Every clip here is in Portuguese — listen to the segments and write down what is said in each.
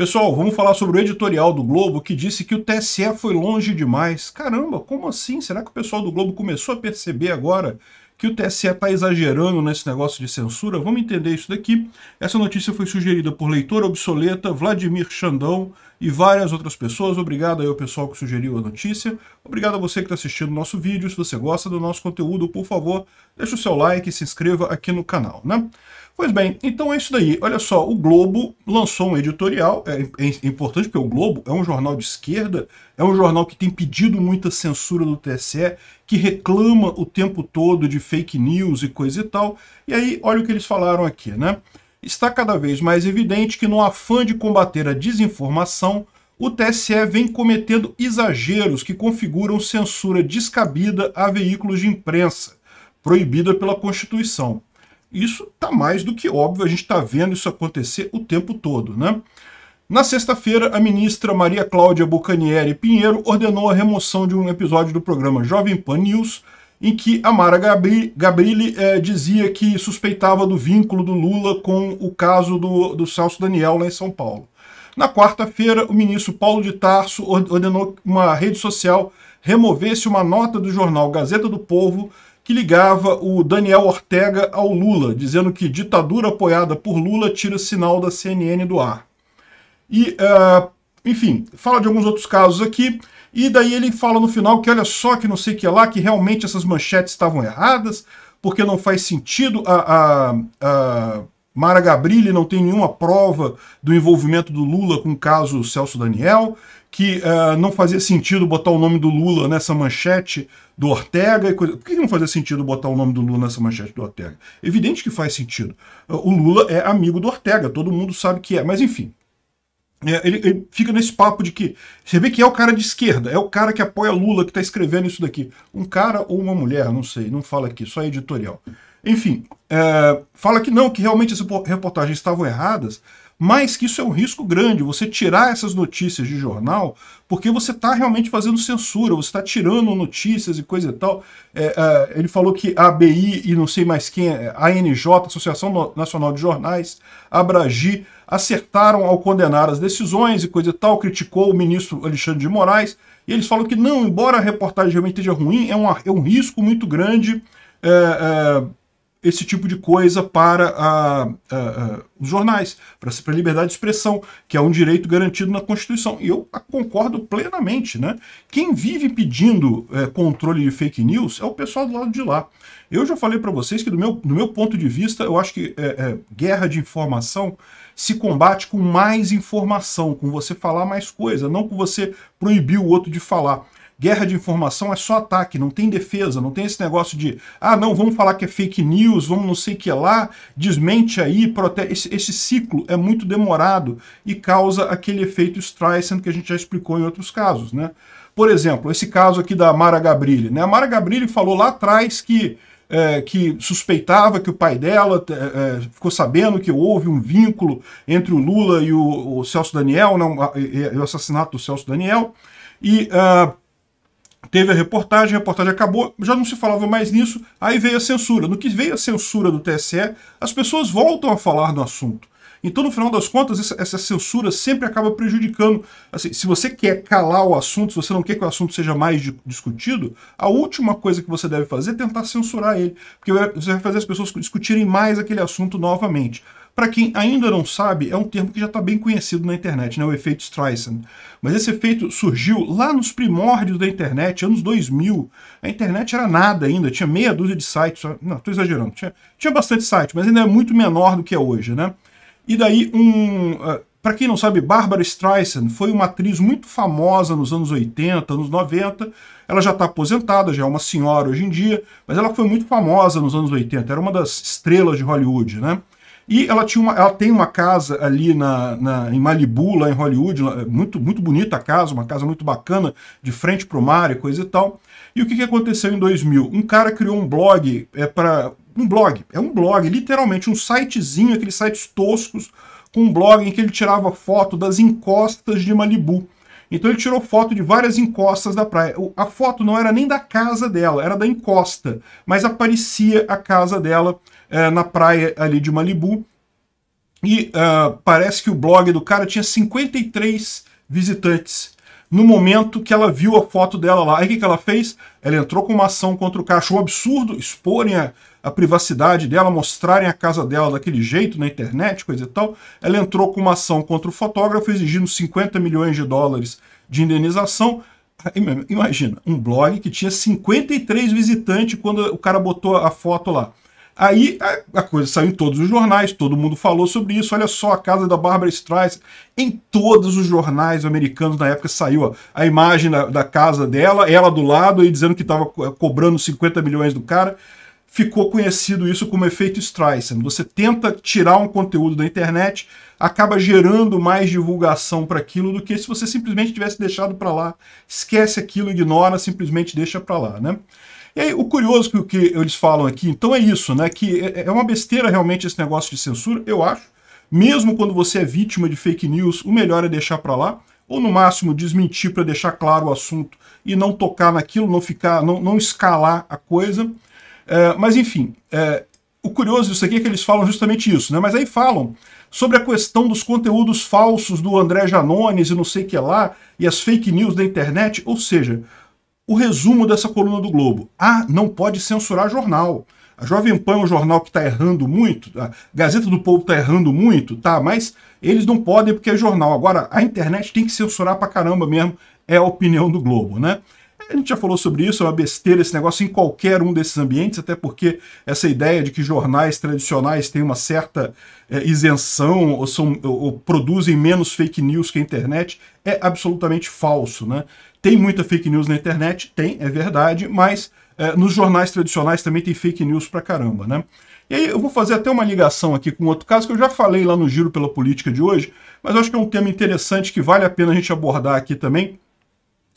Pessoal, vamos falar sobre o editorial do Globo que disse que o TSE foi longe demais. Caramba, como assim? Será que o pessoal do Globo começou a perceber agora que o TSE está exagerando nesse negócio de censura? Vamos entender isso daqui. Essa notícia foi sugerida por Leitor Obsoleta, Vladimir Xandão e várias outras pessoas. Obrigado aí ao pessoal que sugeriu a notícia. Obrigado a você que está assistindo o nosso vídeo. Se você gosta do nosso conteúdo, por favor, deixa o seu like e se inscreva aqui no canal, né? Pois bem, então é isso daí. Olha só, o Globo lançou um editorial, é, é, importante porque o Globo é um jornal de esquerda, é um jornal que tem pedido muita censura do TSE, que reclama o tempo todo de fake news e coisa e tal. E aí, olha o que eles falaram aqui, né? Está cada vez mais evidente que no afã de combater a desinformação, o TSE vem cometendo exageros que configuram censura descabida a veículos de imprensa, proibida pela Constituição. Isso está mais do que óbvio, a gente está vendo isso acontecer o tempo todo. Né? Na sexta-feira, a ministra Maria Cláudia Bucanieri Pinheiro ordenou a remoção de um episódio do programa Jovem Pan News, em que Amara Gabri Gabrilli eh, dizia que suspeitava do vínculo do Lula com o caso do, do Celso Daniel lá em São Paulo. Na quarta-feira, o ministro Paulo de Tarso ordenou uma rede social removesse uma nota do jornal Gazeta do Povo que ligava o Daniel Ortega ao Lula, dizendo que ditadura apoiada por Lula tira sinal da CNN do ar. E, uh, enfim, fala de alguns outros casos aqui, e daí ele fala no final que olha só que não sei o que lá, que realmente essas manchetes estavam erradas, porque não faz sentido a, a, a Mara Gabrilli não tem nenhuma prova do envolvimento do Lula com o caso Celso Daniel, que uh, não fazia sentido botar o nome do Lula nessa manchete do Ortega. Coisa... Por que não fazia sentido botar o nome do Lula nessa manchete do Ortega? Evidente que faz sentido. Eh, o Lula é amigo do Ortega, todo mundo sabe que é, mas enfim. É, ele, ele, fica nesse papo de que você vê que é o cara de esquerda, é o cara que apoia Lula que está escrevendo isso daqui. Um cara ou uma mulher, não sei, não fala aqui, só é editorial. Enfim, é, fala que não, que realmente as reportagens estavam erradas, mas que isso é um risco grande, você tirar essas notícias de jornal, porque você está realmente fazendo censura, você está tirando notícias e coisa e tal. É, é, ele falou que a ABI e não sei mais quem, é, a ANJ, Associação Nacional de Jornais, Abragi, acertaram ao condenar as decisões e coisa e tal, criticou o ministro Alexandre de Moraes, e eles falam que não, embora a reportagem realmente esteja ruim, é um, é um risco muito grande, é, é esse tipo de coisa para a, a, a, os jornais, para a liberdade de expressão, que é um direito garantido na Constituição. E eu concordo plenamente. Né? Quem vive pedindo é, controle de fake news é o pessoal do lado de lá. Eu já falei para vocês que, do meu, do meu ponto de vista, eu acho que é, é, guerra de informação se combate com mais informação, com você falar mais coisa, não com você proibir o outro de falar. Guerra de informação é só ataque, não tem defesa, não tem esse negócio de ah, não, vamos falar que é fake news, vamos não sei o que lá, desmente aí, protege. Esse, esse, ciclo é muito demorado e causa aquele efeito Streisand que a gente já explicou em outros casos, né? Por exemplo, esse caso aqui da Mara Gabrilli, né? A Mara Gabrilli falou lá atrás que é, que suspeitava que o pai dela é, é ficou sabendo que houve um vínculo entre o Lula e o, o Celso Daniel, não, né? e, e, o assassinato do Celso Daniel. E uh, Teve a reportagem, a reportagem acabou, já não se falava mais nisso, aí veio a censura. No que veio a censura do TSE, as pessoas voltam a falar no assunto. Então, no final das contas, essa, censura sempre acaba prejudicando. Assim, se você quer calar o assunto, se você não quer que o assunto seja mais discutido, a última coisa que você deve fazer é tentar censurar ele. Porque você vai fazer as pessoas discutirem mais aquele assunto novamente. Para quem ainda não sabe, é um termo que já está bem conhecido na internet, né? o efeito Streisand. Mas esse efeito surgiu lá nos primórdios da internet, anos 2000. A internet era nada ainda, tinha meia dúzia de sites, não, estou exagerando, tinha, tinha bastante site, mas ainda é muito menor do que é hoje. Né? E daí, um, uh, ah, para quem não sabe, Barbara Streisand foi uma atriz muito famosa nos anos 80, anos 90. Ela já está aposentada, já é uma senhora hoje em dia, mas ela foi muito famosa nos anos 80, era uma das estrelas de Hollywood, né? E ela, tinha uma, ela tem uma casa ali na, na, em Malibu, lá em Hollywood, é muito, muito bonita a casa, uma casa muito bacana, de frente para o mar e coisa e tal. E o que, que aconteceu em 2000? Um cara criou um blog, é para um blog, é um blog, literalmente um sitezinho, aqueles sites toscos, com um blog em que ele tirava foto das encostas de Malibu. Então ele tirou foto de várias encostas da praia. A foto não era nem da casa dela, era da encosta, mas aparecia a casa dela é, na praia ali de Malibu. E uh, parece que o blog do cara tinha 53 visitantes no momento que ela viu a foto dela lá. Aí o que, que ela fez? Ela entrou com uma ação contra o cara. um absurdo exporem a, a, privacidade dela, mostrarem a casa dela daquele jeito na internet, coisa e tal. Ela entrou com uma ação contra o fotógrafo, exigindo 50 milhões de dólares de indenização. Imagina, um blog que tinha 53 visitantes quando o cara botou a foto lá. Aí a, coisa saiu em todos os jornais, todo mundo falou sobre isso. Olha só, a casa da Barbara Streisand. Em todos os jornais americanos na época saiu ó, a imagem da, da, casa dela, ela do lado e dizendo que estava cobrando 50 milhões do cara. Ficou conhecido isso como efeito Streisand. Você tenta tirar um conteúdo da internet, acaba gerando mais divulgação para aquilo do que se você simplesmente tivesse deixado para lá. Esquece aquilo, ignora, simplesmente deixa para lá, né? E aí, o curioso que, que eles falam aqui, então é isso, né? Que é, é uma besteira realmente esse negócio de censura, eu acho. Mesmo quando você é vítima de fake news, o melhor é deixar para lá, ou no máximo desmentir para deixar claro o assunto e não tocar naquilo, não ficar, não, não escalar a coisa. É, mas enfim, é, o curioso disso aqui é que eles falam justamente isso, né? Mas aí falam sobre a questão dos conteúdos falsos do André Janones e não sei o que lá, e as fake news da internet, ou seja, o resumo dessa coluna do Globo. Ah, não pode censurar jornal. A Jovem Pan é um jornal que está errando muito, a Gazeta do Povo está errando muito, tá? Mas eles não podem porque é jornal. Agora, a internet tem que censurar para caramba mesmo, é a opinião do Globo, né? A gente já falou sobre isso, é uma besteira esse negócio em qualquer um desses ambientes, até porque essa ideia de que jornais tradicionais têm uma certa é, isenção ou, são, ou, produzem menos fake news que a internet é absolutamente falso. Né? Tem muita fake news na internet? Tem, é verdade, mas é, nos jornais tradicionais também tem fake news pra caramba. Né? E aí eu vou fazer até uma ligação aqui com outro caso que eu já falei lá no Giro pela Política de hoje, mas acho que é um tema interessante que vale a pena a gente abordar aqui também,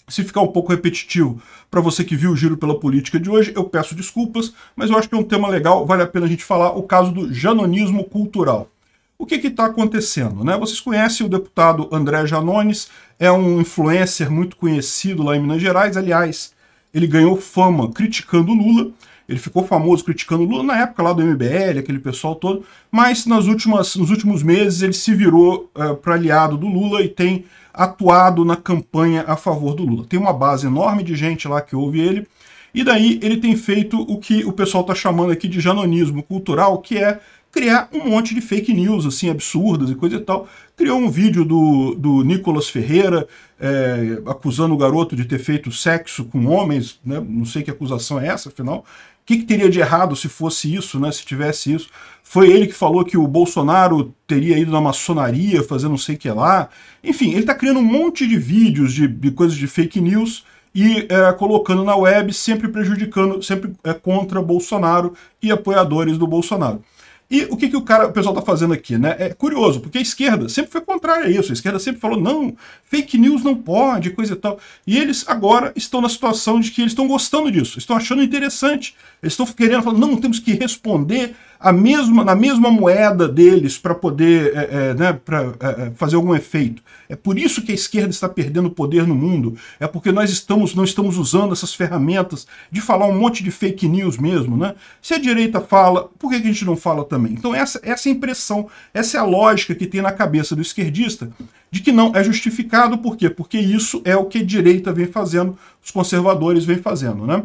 se ficar um pouco repetitivo para você que viu o giro pela política de hoje, eu peço desculpas, mas eu acho que é um tema legal, vale a pena a gente falar, o caso do janonismo cultural. O que está acontecendo? Né? Vocês conhecem o deputado André Janones, é um influencer muito conhecido lá em Minas Gerais, aliás, ele ganhou fama criticando Lula, ele ficou famoso criticando o Lula na época lá do MBL, aquele pessoal todo, mas nas últimas, nos últimos meses ele se virou uh, eh, para aliado do Lula e tem atuado na campanha a favor do Lula. Tem uma base enorme de gente lá que ouve ele, e daí ele tem feito o que o pessoal está chamando aqui de janonismo cultural, que é criar um monte de fake news, assim, absurdas e coisa e tal. Criou um vídeo do, do Nicolas Ferreira é, acusando o garoto de ter feito sexo com homens, né? não sei que acusação é essa, afinal. O que, que, teria de errado se fosse isso, né? Se tivesse isso? Foi ele que falou que o Bolsonaro teria ido na maçonaria fazer não sei o que lá. Enfim, ele está criando um monte de vídeos de, de coisas de fake news e é, colocando na web, sempre prejudicando, sempre é, contra Bolsonaro e apoiadores do Bolsonaro. E o que, que o cara, o pessoal está fazendo aqui, né? É curioso, porque a esquerda sempre foi contrária a isso. A esquerda sempre falou, não, fake news não pode, coisa e tal. E eles agora estão na situação de que eles estão gostando disso, estão achando interessante. Eles estão querendo falar, não, temos que responder a mesma, na mesma moeda deles para poder é, é, né, pra, é, é, fazer algum efeito. É por isso que a esquerda está perdendo poder no mundo. É porque nós estamos, não estamos usando essas ferramentas de falar um monte de fake news mesmo. Né? Se a direita fala, por que a gente não fala também? Então essa, essa é a impressão, essa é a lógica que tem na cabeça do esquerdista de que não é justificado. Por quê? Porque isso é o que a direita vem fazendo, os conservadores vêm fazendo. Né?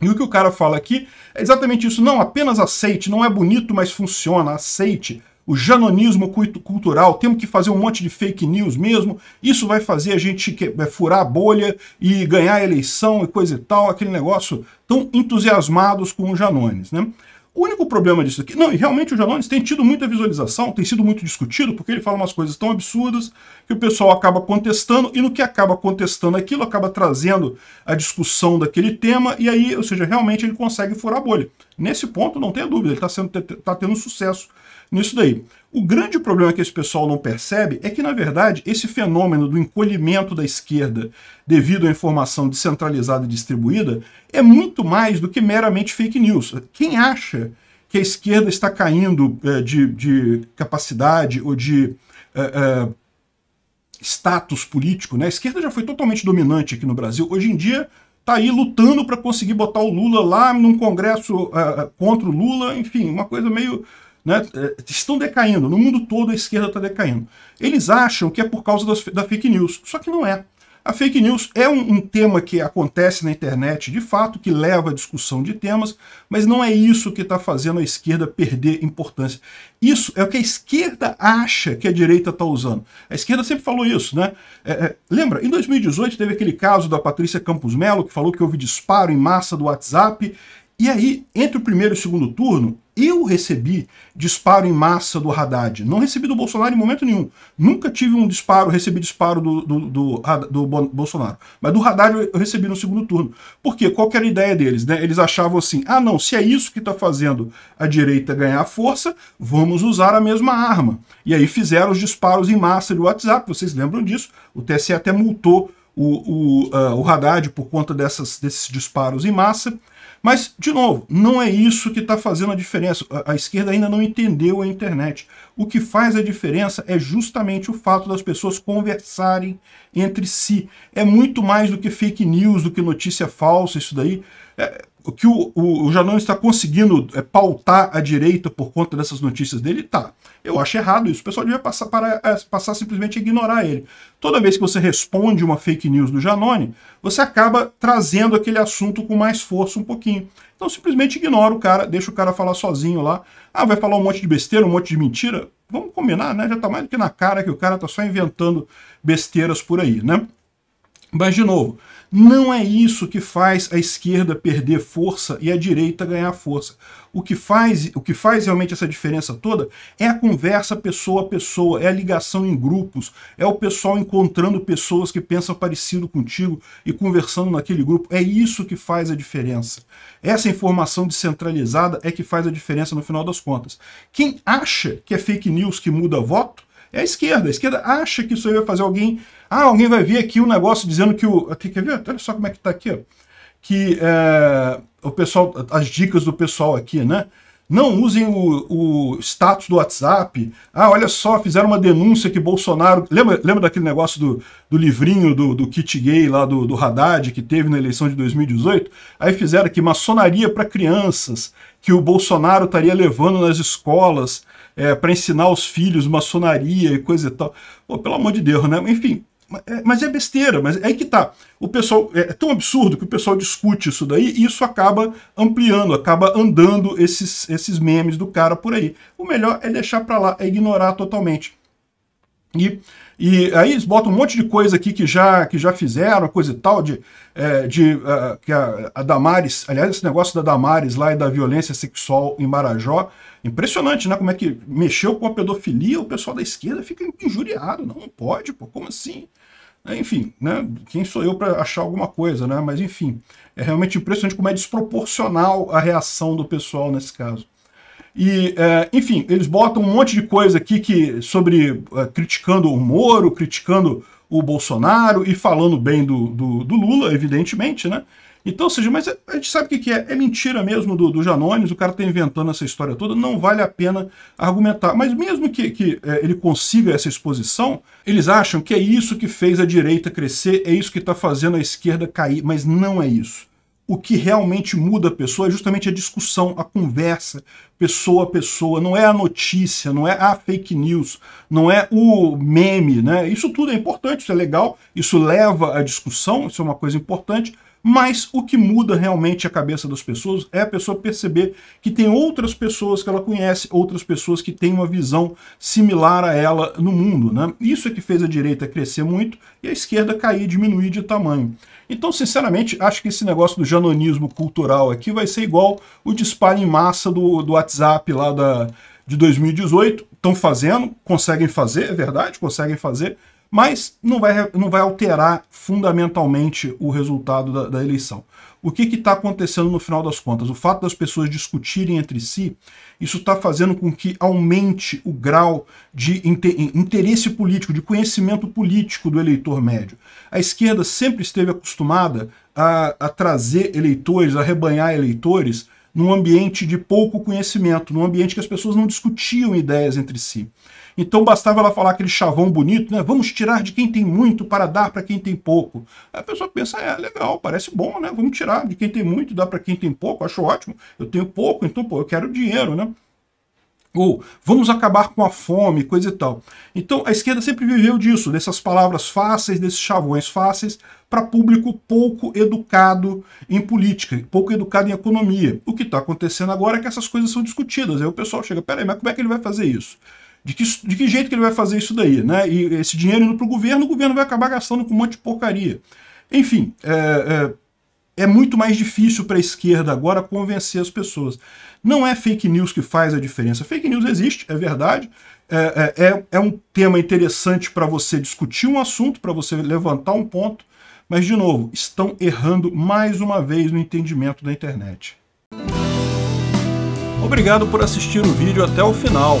E o que o cara fala aqui é exatamente isso. Não, apenas aceite, não é bonito, mas funciona, aceite. O janonismo cultural, temos que fazer um monte de fake news mesmo. Isso vai fazer a gente é, furar a bolha e ganhar a eleição e coisa e tal, aquele negócio tão entusiasmados com o Janones, né? O único problema disso aqui... Não, e realmente o Janones tem tido muita visualização, tem sido muito discutido, porque ele fala umas coisas tão absurdas que o pessoal acaba contestando, e no que acaba contestando aquilo, acaba trazendo a discussão daquele tema, e aí, ou seja, realmente ele consegue furar a bolha. Nesse ponto, não tem dúvida, ele está tá, tá tendo sucesso nisso daí. O grande problema que esse pessoal não percebe é que, na verdade, esse fenômeno do encolhimento da esquerda devido à informação descentralizada e distribuída é muito mais do que meramente fake news. Quem acha que a esquerda está caindo é, de, de, capacidade ou de é, é, status político, né? a esquerda já foi totalmente dominante aqui no Brasil. Hoje em dia está aí lutando para conseguir botar o Lula lá num congresso contra o Lula, enfim, uma coisa meio né, estão decaindo. No mundo todo a esquerda está decaindo. Eles acham que é por causa das, da fake news, só que não é. A fake news é um, um, tema que acontece na internet de fato, que leva à discussão de temas, mas não é isso que está fazendo a esquerda perder importância. Isso é o que a esquerda acha que a direita está usando. A esquerda sempre falou isso, né? É, é, lembra, em 2018 teve aquele caso da Patrícia Campos Melo, que falou que houve disparo em massa do WhatsApp, e aí, entre o primeiro e o segundo turno, eu recebi disparo em massa do Haddad. Não recebi do Bolsonaro em momento nenhum. Nunca tive um disparo, recebi disparo do, do, do, do Bolsonaro. Mas do Haddad eu recebi no segundo turno. Porque qual era a ideia deles? Né? Eles achavam assim, ah não, se é isso que está fazendo a direita ganhar força, vamos usar a mesma arma. E aí fizeram os disparos em massa do WhatsApp, vocês lembram disso? O TSE até multou o, o, uh, o Haddad por conta dessas, desses disparos em massa. Mas, de novo, não é isso que está fazendo a diferença. A, a, esquerda ainda não entendeu a internet. O que faz a diferença é justamente o fato das pessoas conversarem entre si. É muito mais do que fake news, do que notícia falsa, isso daí. É, o que o, o, o Janão está conseguindo é, pautar a direita por conta dessas notícias dele, tá. Eu acho errado isso. O pessoal devia passar, para, é, passar simplesmente a ignorar ele. Toda vez que você responde uma fake news do Janone, você acaba trazendo aquele assunto com mais força um pouquinho. Então simplesmente ignora o cara, deixa o cara falar sozinho lá. Ah, vai falar um monte de besteira, um monte de mentira? Vamos combinar, né? Já tá mais do que na cara que o cara tá só inventando besteiras por aí, né? Mas, de novo, não é isso que faz a esquerda perder força e a direita ganhar força. O que faz, o que faz realmente essa diferença toda é a conversa pessoa a pessoa, é a ligação em grupos, é o pessoal encontrando pessoas que pensam parecido contigo e conversando naquele grupo. É isso que faz a diferença. Essa informação descentralizada é que faz a diferença no final das contas. Quem acha que é fake news que muda voto, é a esquerda. A esquerda acha que isso aí vai fazer alguém... Ah, alguém vai ver aqui o um negócio dizendo que o... Aqui, quer ver? Olha só como é que está aqui, ó. Que é, o pessoal... As dicas do pessoal aqui, né? Não usem o, o status do WhatsApp. Ah, olha só, fizeram uma denúncia que Bolsonaro... Lembra, lembra daquele negócio do, do livrinho do, do kit gay lá do, do Haddad que teve na eleição de 2018? Aí fizeram aqui maçonaria para crianças, que o Bolsonaro estaria levando nas escolas é, para ensinar aos filhos maçonaria e coisa e tal. Pô, pelo amor de Deus, né? Enfim, é, mas é besteira, mas é aí que tá. O pessoal é, é tão absurdo que o pessoal discute isso daí e isso acaba ampliando, acaba andando esses, esses memes do cara por aí. O melhor é deixar para lá, é ignorar totalmente. E, e aí eles botam um monte de coisa aqui que já, que já fizeram, coisa e tal, de, é, de uh, que a, a, Damares, aliás, esse negócio da Damares lá e da violência sexual em Marajó, impressionante, né? Como é que mexeu com a pedofilia, o pessoal da esquerda fica injuriado, não, pode, pô, como assim? É, enfim, né? quem sou eu para achar alguma coisa, né? Mas enfim, é realmente impressionante como é desproporcional a reação do pessoal nesse caso. E, é, enfim, eles botam um monte de coisa aqui que sobre é, criticando o Moro, criticando o Bolsonaro e falando bem do, do, do Lula, evidentemente, né? Então, ou seja, mas é, a gente sabe o que é. É mentira mesmo do, do Janones, o cara está inventando essa história toda, não vale a pena argumentar. Mas mesmo que, que é, ele consiga essa exposição, eles acham que é isso que fez a direita crescer, é isso que está fazendo a esquerda cair, mas não é isso o que realmente muda a pessoa é justamente a discussão, a conversa, pessoa a pessoa, não é a notícia, não é a fake news, não é o meme, né? Isso tudo é importante, isso é legal, isso leva à discussão, isso é uma coisa importante, mas o que muda realmente a cabeça das pessoas é a pessoa perceber que tem outras pessoas que ela conhece, outras pessoas que têm uma visão similar a ela no mundo. Né? Isso é que fez a direita crescer muito e a esquerda cair, diminuir de tamanho. Então, sinceramente, acho que esse negócio do janonismo cultural aqui vai ser igual o disparo em massa do, do WhatsApp lá da, de 2018. Estão fazendo, conseguem fazer, é verdade, conseguem fazer, mas não vai, não vai alterar fundamentalmente o resultado da, da eleição. O que está acontecendo no final das contas? O fato das pessoas discutirem entre si, isso está fazendo com que aumente o grau de interesse político, de conhecimento político do eleitor médio. A esquerda sempre esteve acostumada a, a trazer eleitores, a rebanhar eleitores num ambiente de pouco conhecimento, num ambiente que as pessoas não discutiam ideias entre si. Então bastava ela falar aquele chavão bonito, né? Vamos tirar de quem tem muito para dar para quem tem pouco. A pessoa pensa, é legal, parece bom, né? Vamos tirar de quem tem muito, dar para quem tem pouco, acho ótimo. Eu tenho pouco, então pô, eu quero dinheiro, né? ou vamos acabar com a fome, coisa e tal. Então a esquerda sempre viveu disso, dessas palavras fáceis, desses chavões fáceis, para público pouco educado em política, pouco educado em economia. O que está acontecendo agora é que essas coisas são discutidas. Aí o pessoal chega, peraí, mas como é que ele vai fazer isso? de que, de que jeito que ele vai fazer isso daí, né? E esse dinheiro indo para o governo, o governo vai acabar gastando com um monte de porcaria. Enfim, é, é, é muito mais difícil para a esquerda agora convencer as pessoas. Não é fake news que faz a diferença. Fake news existe, é verdade. É, é, é, é um tema interessante para você discutir um assunto, para você levantar um ponto. Mas, de novo, estão errando mais uma vez no entendimento da internet. Obrigado por assistir o vídeo até o final.